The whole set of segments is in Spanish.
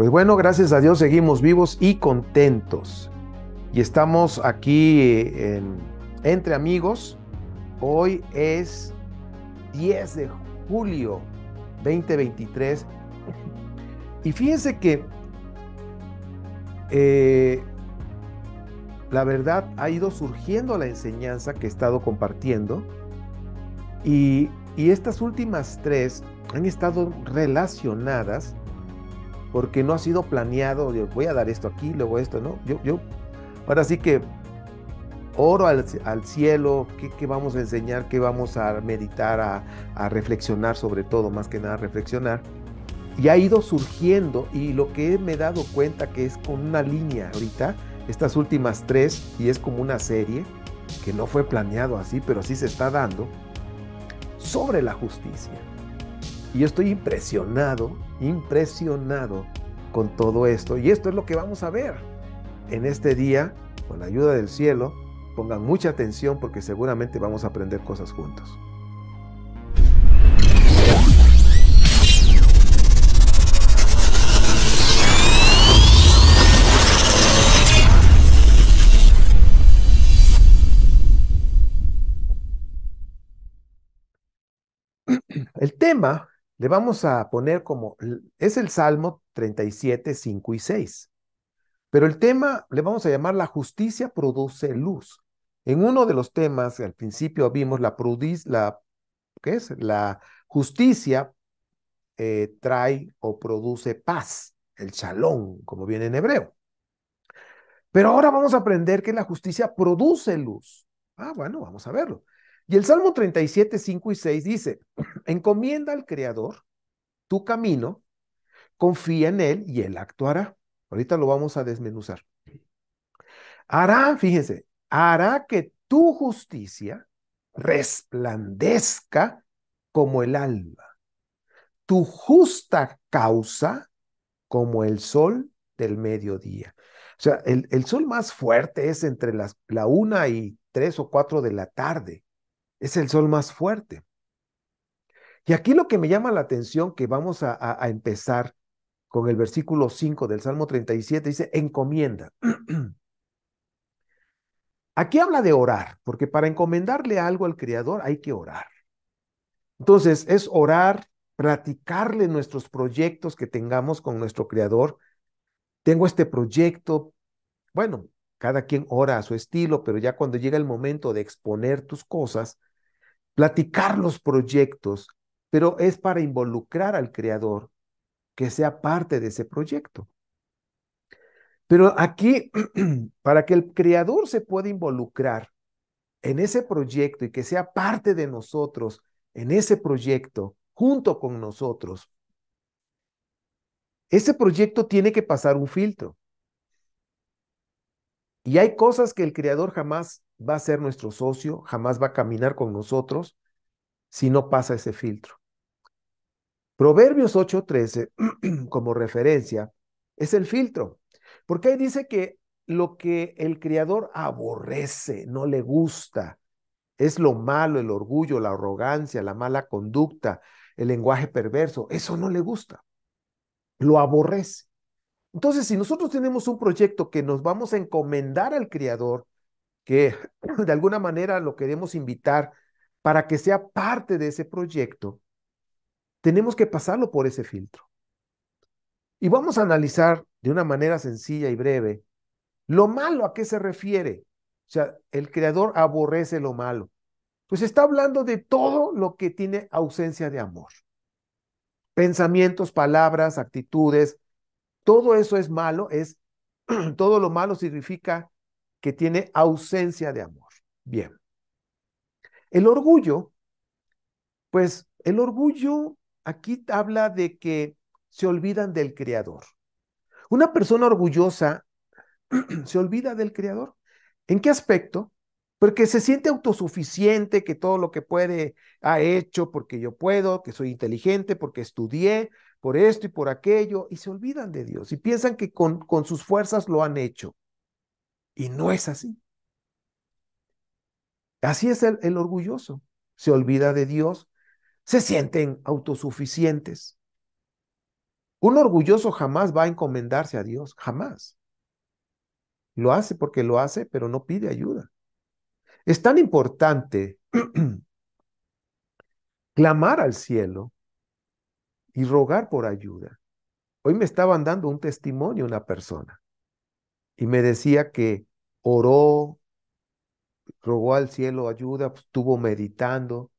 Pues bueno, gracias a Dios seguimos vivos y contentos. Y estamos aquí eh, entre amigos. Hoy es 10 de julio 2023. Y fíjense que eh, la verdad ha ido surgiendo la enseñanza que he estado compartiendo. Y, y estas últimas tres han estado relacionadas porque no ha sido planeado, yo voy a dar esto aquí, luego esto, ¿no? Yo, yo, ahora sí que oro al, cielo, ¿qué, vamos a enseñar, qué vamos a meditar, a, reflexionar sobre todo, más que nada reflexionar. Y ha ido surgiendo y lo que me he dado cuenta que es con una línea ahorita, estas últimas tres, y es como una serie, que no fue planeado así, pero así se está dando, sobre la justicia. Y yo estoy impresionado, impresionado con todo esto. Y esto es lo que vamos a ver en este día, con la ayuda del cielo. Pongan mucha atención porque seguramente vamos a aprender cosas juntos. El tema le vamos a poner como, es el Salmo 37, 5 y 6. Pero el tema le vamos a llamar la justicia produce luz. En uno de los temas, al principio vimos la, la, ¿qué es? la justicia eh, trae o produce paz, el shalom, como viene en hebreo. Pero ahora vamos a aprender que la justicia produce luz. Ah, bueno, vamos a verlo. Y el Salmo 37, 5 y 6 dice, encomienda al Creador tu camino, confía en Él y Él actuará. Ahorita lo vamos a desmenuzar. Hará, fíjense, hará que tu justicia resplandezca como el alma, tu justa causa como el sol del mediodía. O sea, el, sol más fuerte es entre las, la una y tres o cuatro de la tarde es el sol más fuerte. Y aquí lo que me llama la atención, que vamos a, empezar con el versículo 5 del Salmo 37, dice, encomienda. Aquí habla de orar, porque para encomendarle algo al Creador hay que orar. Entonces, es orar, platicarle nuestros proyectos que tengamos con nuestro Creador. Tengo este proyecto, bueno, cada quien ora a su estilo, pero ya cuando llega el momento de exponer tus cosas, platicar los proyectos, pero es para involucrar al creador que sea parte de ese proyecto. Pero aquí, para que el creador se pueda involucrar en ese proyecto y que sea parte de nosotros en ese proyecto, junto con nosotros, ese proyecto tiene que pasar un filtro. Y hay cosas que el creador jamás va a ser nuestro socio, jamás va a caminar con nosotros si no pasa ese filtro. Proverbios 8:13, como referencia, es el filtro, porque ahí dice que lo que el Creador aborrece, no le gusta, es lo malo, el orgullo, la arrogancia, la mala conducta, el lenguaje perverso, eso no le gusta, lo aborrece. Entonces, si nosotros tenemos un proyecto que nos vamos a encomendar al Creador, que de alguna manera lo queremos invitar para que sea parte de ese proyecto, tenemos que pasarlo por ese filtro. Y vamos a analizar de una manera sencilla y breve lo malo a qué se refiere. O sea, el creador aborrece lo malo. Pues está hablando de todo lo que tiene ausencia de amor. Pensamientos, palabras, actitudes, todo eso es malo, es todo lo malo significa que tiene ausencia de amor. Bien. El orgullo, pues el orgullo aquí habla de que se olvidan del Creador. Una persona orgullosa se olvida del Creador. ¿En qué aspecto? Porque se siente autosuficiente, que todo lo que puede ha hecho, porque yo puedo, que soy inteligente, porque estudié, por esto y por aquello, y se olvidan de Dios y piensan que con, sus fuerzas lo han hecho. Y no es así. Así es el, el orgulloso. Se olvida de Dios, se sienten autosuficientes. Un orgulloso jamás va a encomendarse a Dios, jamás. Lo hace porque lo hace, pero no pide ayuda. Es tan importante clamar al cielo y rogar por ayuda. Hoy me estaban dando un testimonio una persona y me decía que oró, rogó al cielo ayuda, pues, estuvo meditando,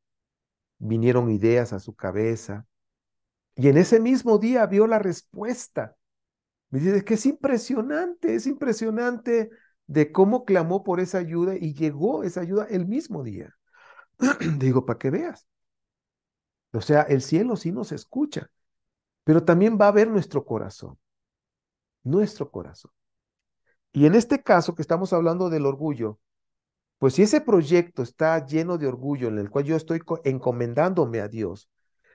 vinieron ideas a su cabeza. Y en ese mismo día vio la respuesta. Me dice que es impresionante, es impresionante de cómo clamó por esa ayuda y llegó esa ayuda el mismo día. Digo, para que veas. O sea, el cielo sí nos escucha, pero también va a ver nuestro corazón, nuestro corazón. Y en este caso que estamos hablando del orgullo, pues si ese proyecto está lleno de orgullo en el cual yo estoy encomendándome a Dios,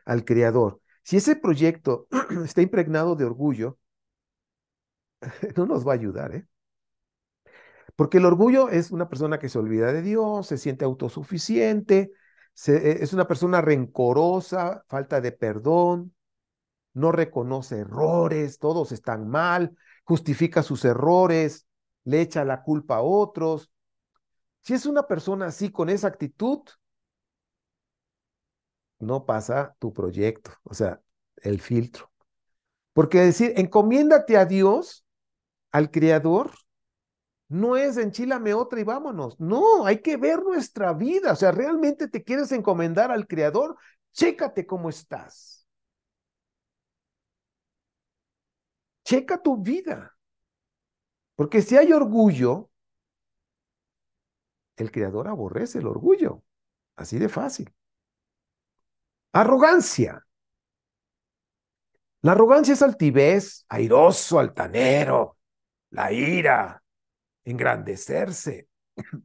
al Creador, si ese proyecto está impregnado de orgullo, no nos va a ayudar, ¿eh? Porque el orgullo es una persona que se olvida de Dios, se siente autosuficiente, e, es una persona rencorosa, falta de perdón, no reconoce errores, todos están mal, justifica sus errores, le echa la culpa a otros. Si es una persona así con esa actitud, no pasa tu proyecto, o sea, el filtro. Porque decir, encomiéndate a Dios, al Creador, no es enchílame otra y vámonos. No, hay que ver nuestra vida. O sea, realmente te quieres encomendar al Creador, chécate cómo estás. Checa tu vida. Porque si hay orgullo, el Creador aborrece el orgullo. Así de fácil. Arrogancia. La arrogancia es altivez, airoso, altanero, la ira, engrandecerse.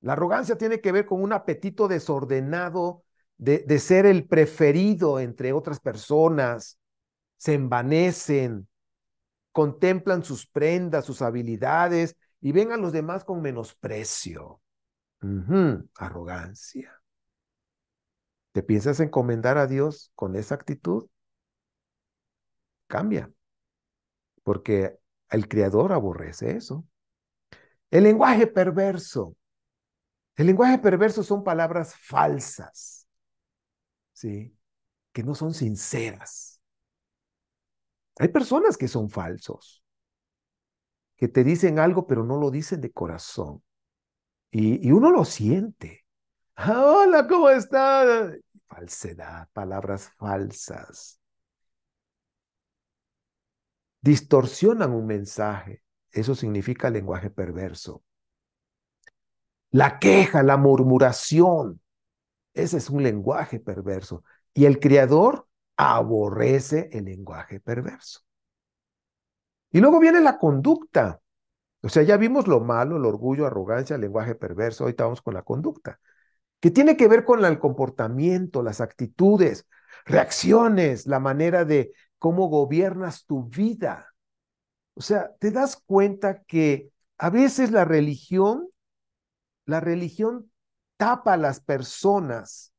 La arrogancia tiene que ver con un apetito desordenado de, de ser el preferido entre otras personas. Se envanecen, contemplan sus prendas, sus habilidades y ven a los demás con menosprecio. arrogancia. ¿Te piensas encomendar a Dios con esa actitud? Cambia, porque el Creador aborrece eso. El lenguaje perverso. El lenguaje perverso son palabras falsas, ¿sí? Que no son sinceras. Hay personas que son falsos, que te dicen algo pero no lo dicen de corazón. Y, uno lo siente. Hola, ¿cómo está? Falsedad, palabras falsas. Distorsionan un mensaje. Eso significa lenguaje perverso. La queja, la murmuración. Ese es un lenguaje perverso. Y el Creador aborrece el lenguaje perverso. Y luego viene la conducta. O sea, ya vimos lo malo, el orgullo, arrogancia, el lenguaje perverso, hoy vamos con la conducta, que tiene que ver con el comportamiento, las actitudes, reacciones, la manera de cómo gobiernas tu vida. O sea, te das cuenta que a veces la religión, la religión tapa a las personas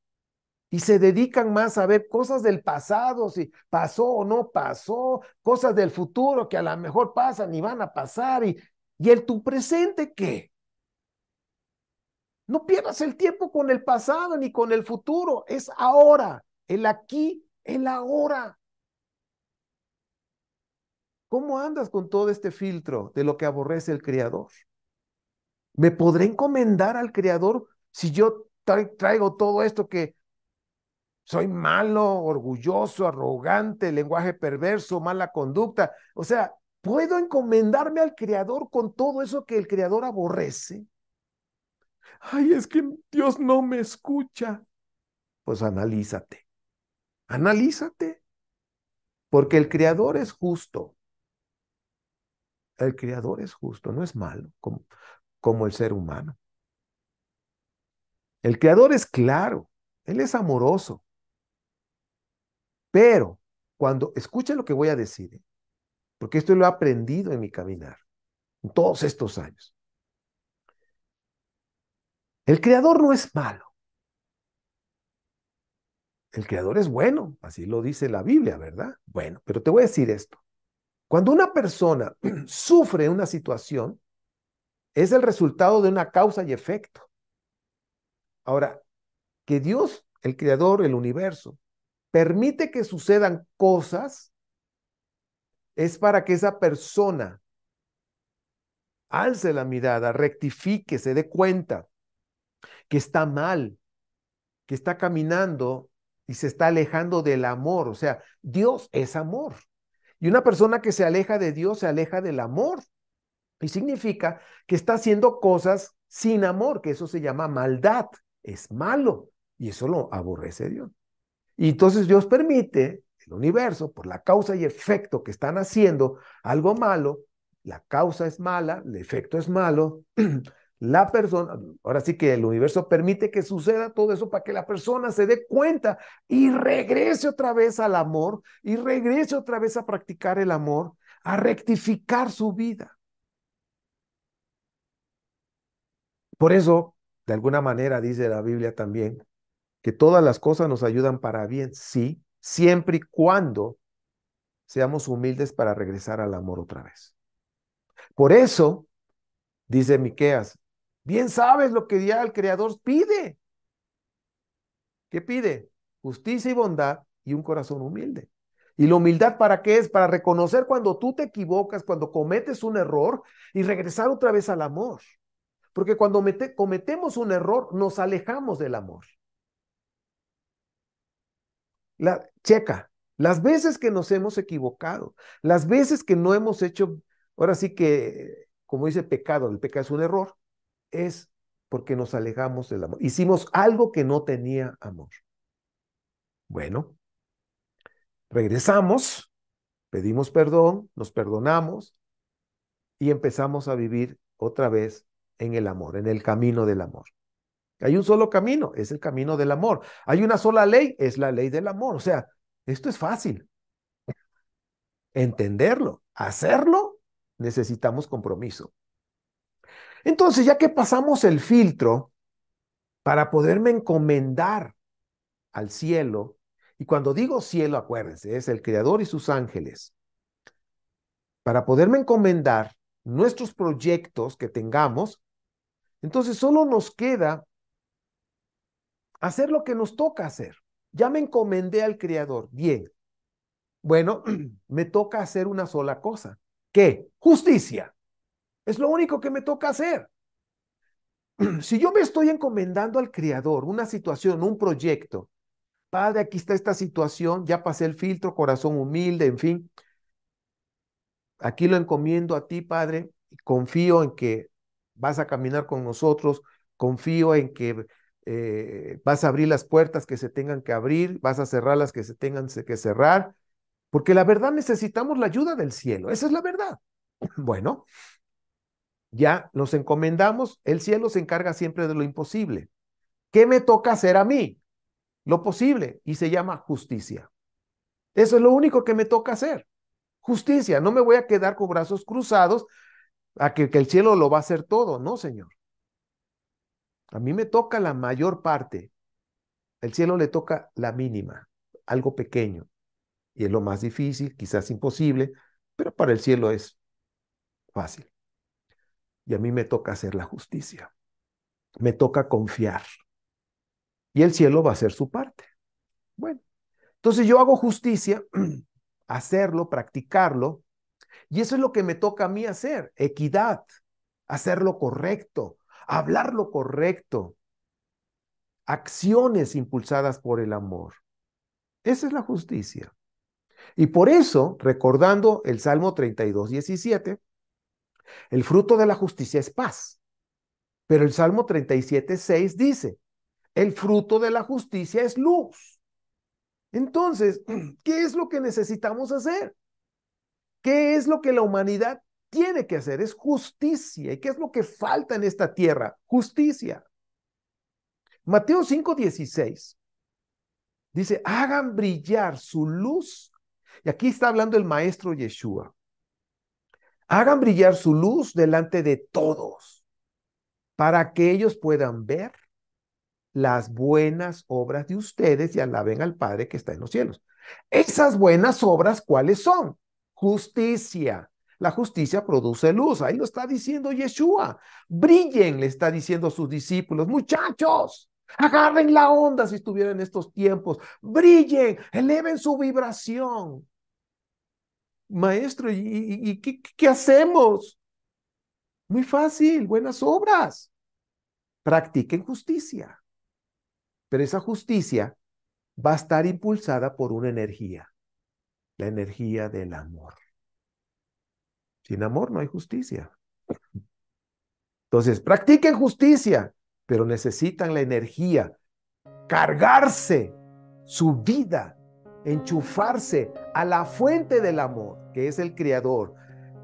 y se dedican más a ver cosas del pasado, si pasó o no pasó, cosas del futuro que a lo mejor pasan y van a pasar, y, el tu presente qué. No pierdas el tiempo con el pasado ni con el futuro, es ahora, el aquí, el ahora. ¿Cómo andas con todo este filtro de lo que aborrece el Creador? ¿Me podré encomendar al Creador si yo traigo todo esto que soy malo, orgulloso, arrogante, lenguaje perverso, mala conducta. O sea, ¿puedo encomendarme al Creador con todo eso que el Creador aborrece? Ay, es que Dios no me escucha. Pues analízate, analízate, porque el Creador es justo. El Creador es justo, no es malo como, como el ser humano. El Creador es claro, Él es amoroso, pero cuando escucha lo que voy a decir, ¿eh? porque esto lo he aprendido en mi caminar, en todos estos años. El creador no es malo. El creador es bueno, así lo dice la Biblia, ¿verdad? Bueno, pero te voy a decir esto. Cuando una persona sufre una situación, es el resultado de una causa y efecto. Ahora, que Dios, el creador, el universo, permite que sucedan cosas es para que esa persona alce la mirada, rectifique, se dé cuenta que está mal, que está caminando y se está alejando del amor. O sea, Dios es amor. Y una persona que se aleja de Dios se aleja del amor. Y significa que está haciendo cosas sin amor, que eso se llama maldad, es malo. Y eso lo aborrece Dios. Y entonces Dios permite, el universo, por la causa y efecto que están haciendo algo malo, la causa es mala, el efecto es malo, la persona, ahora sí que el universo permite que suceda todo eso para que la persona se dé cuenta y regrese otra vez al amor y regrese otra vez a practicar el amor, a rectificar su vida. Por eso, de alguna manera, dice la Biblia también, que todas las cosas nos ayudan para bien, sí, siempre y cuando seamos humildes para regresar al amor otra vez. Por eso, dice Miqueas, bien sabes lo que ya el Creador pide. ¿Qué pide? Justicia y bondad y un corazón humilde. ¿Y la humildad para qué es? Para reconocer cuando tú te equivocas, cuando cometes un error y regresar otra vez al amor. Porque cuando cometemos un error, nos alejamos del amor. La, checa, las veces que nos hemos equivocado, las veces que no hemos hecho, ahora sí que, como dice pecado, el pecado es un error, es porque nos alejamos del amor. Hicimos algo que no tenía amor. Bueno, regresamos, pedimos perdón, nos perdonamos y empezamos a vivir otra vez en el amor, en el camino del amor. Hay un solo camino, es el camino del amor. Hay una sola ley, es la ley del amor. O sea, esto es fácil. Entenderlo, hacerlo, necesitamos compromiso. Entonces, ya que pasamos el filtro para poderme encomendar al cielo, y cuando digo cielo, acuérdense, es el Creador y sus ángeles, para poderme encomendar nuestros proyectos que tengamos, entonces solo nos queda hacer lo que nos toca hacer. Ya me encomendé al Creador. Bien. Bueno, me toca hacer una sola cosa. ¿Qué? Justicia. Es lo único que me toca hacer. Si yo me estoy encomendando al Creador una situación, un proyecto, Padre, aquí está esta situación, ya pasé el filtro, corazón humilde, en fin, aquí lo encomiendo a ti, Padre, confío en que vas a caminar con nosotros, confío en que eh, vas a abrir las puertas que se tengan que abrir, vas a cerrar las que se tengan que cerrar, porque la verdad necesitamos la ayuda del cielo, esa es la verdad. Bueno, ya nos encomendamos, el cielo se encarga siempre de lo imposible. ¿Qué me toca hacer a mí? Lo posible, y se llama justicia. Eso es lo único que me toca hacer. Justicia, no me voy a quedar con brazos cruzados a que el cielo lo va a hacer todo, no, Señor. A mí me toca la mayor parte. El cielo le toca la mínima, algo pequeño. Y es lo más difícil, quizás imposible, pero para el cielo es fácil. Y a mí me toca hacer la justicia. Me toca confiar. Y el cielo va a hacer su parte. Bueno, entonces yo hago justicia, hacerlo, practicarlo. Y eso es lo que me toca a mí hacer, equidad, hacer lo correcto, hablar lo correcto, acciones impulsadas por el amor. Esa es la justicia. Y por eso, recordando el Salmo 32, 17, el fruto de la justicia es paz. Pero el Salmo 37, 6 dice, el fruto de la justicia es luz. Entonces, ¿qué es lo que necesitamos hacer? ¿Qué es lo que la humanidad tiene que hacer es justicia. ¿Y qué es lo que falta en esta tierra? Justicia. Mateo 5, 16 dice, hagan brillar su luz. Y aquí está hablando el maestro Yeshua. Hagan brillar su luz delante de todos para que ellos puedan ver las buenas obras de ustedes y alaben al Padre que está en los cielos. Esas buenas obras, ¿cuáles son? Justicia, la justicia produce luz. Ahí lo está diciendo Yeshua. Brillen, le está diciendo a sus discípulos. Muchachos, agarren la onda si estuvieran en estos tiempos. Brillen, eleven su vibración. Maestro, ¿y, qué hacemos? Muy fácil, buenas obras. Practiquen justicia. Pero esa justicia va a estar impulsada por una energía, la energía del amor. Sin amor no hay justicia. Entonces, practiquen justicia, pero necesitan la energía, cargarse su vida, enchufarse a la fuente del amor, que es el Creador.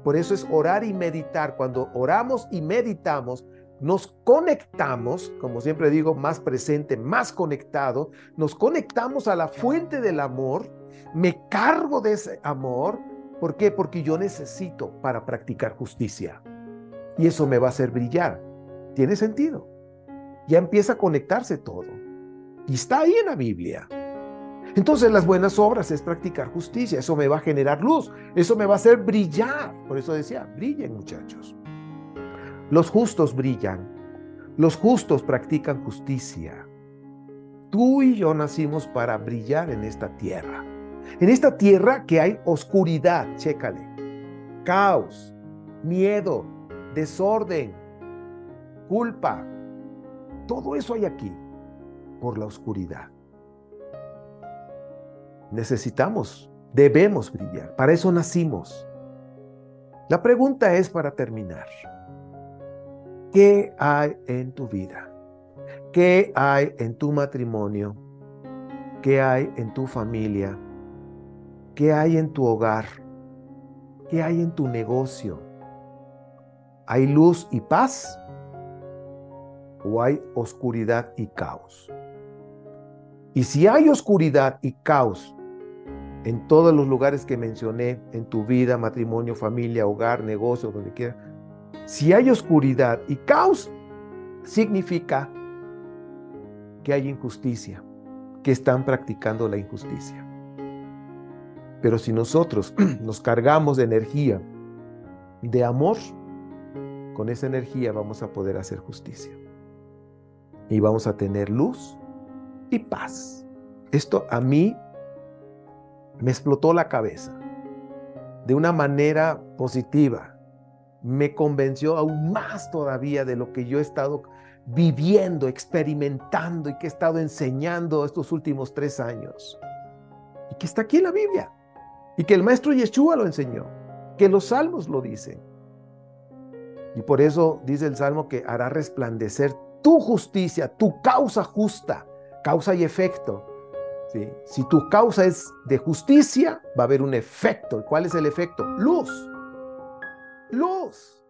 Por eso es orar y meditar. Cuando oramos y meditamos, nos conectamos, como siempre digo, más presente, más conectado, nos conectamos a la fuente del amor, me cargo de ese amor, ¿Por qué? Porque yo necesito para practicar justicia. Y eso me va a hacer brillar. Tiene sentido. Ya empieza a conectarse todo. Y está ahí en la Biblia. Entonces las buenas obras es practicar justicia. Eso me va a generar luz. Eso me va a hacer brillar. Por eso decía, brillen muchachos. Los justos brillan. Los justos practican justicia. Tú y yo nacimos para brillar en esta tierra. En esta tierra que hay oscuridad, chécale, caos, miedo, desorden, culpa. Todo eso hay aquí por la oscuridad. Necesitamos, debemos brillar. Para eso nacimos. La pregunta es para terminar. ¿Qué hay en tu vida? ¿Qué hay en tu matrimonio? ¿Qué hay en tu familia? ¿Qué hay en tu hogar? ¿Qué hay en tu negocio? ¿Hay luz y paz? ¿O hay oscuridad y caos? Y si hay oscuridad y caos en todos los lugares que mencioné, en tu vida, matrimonio, familia, hogar, negocio, donde quiera, si hay oscuridad y caos, significa que hay injusticia, que están practicando la injusticia. Pero si nosotros nos cargamos de energía, de amor, con esa energía vamos a poder hacer justicia. Y vamos a tener luz y paz. Esto a mí me explotó la cabeza de una manera positiva. Me convenció aún más todavía de lo que yo he estado viviendo, experimentando y que he estado enseñando estos últimos tres años. Y que está aquí en la Biblia y que el maestro Yeshua lo enseñó, que los salmos lo dicen. Y por eso dice el salmo que hará resplandecer tu justicia, tu causa justa, causa y efecto. Si tu causa es de justicia, va a haber un efecto. ¿Cuál es el efecto? Luz. Luz.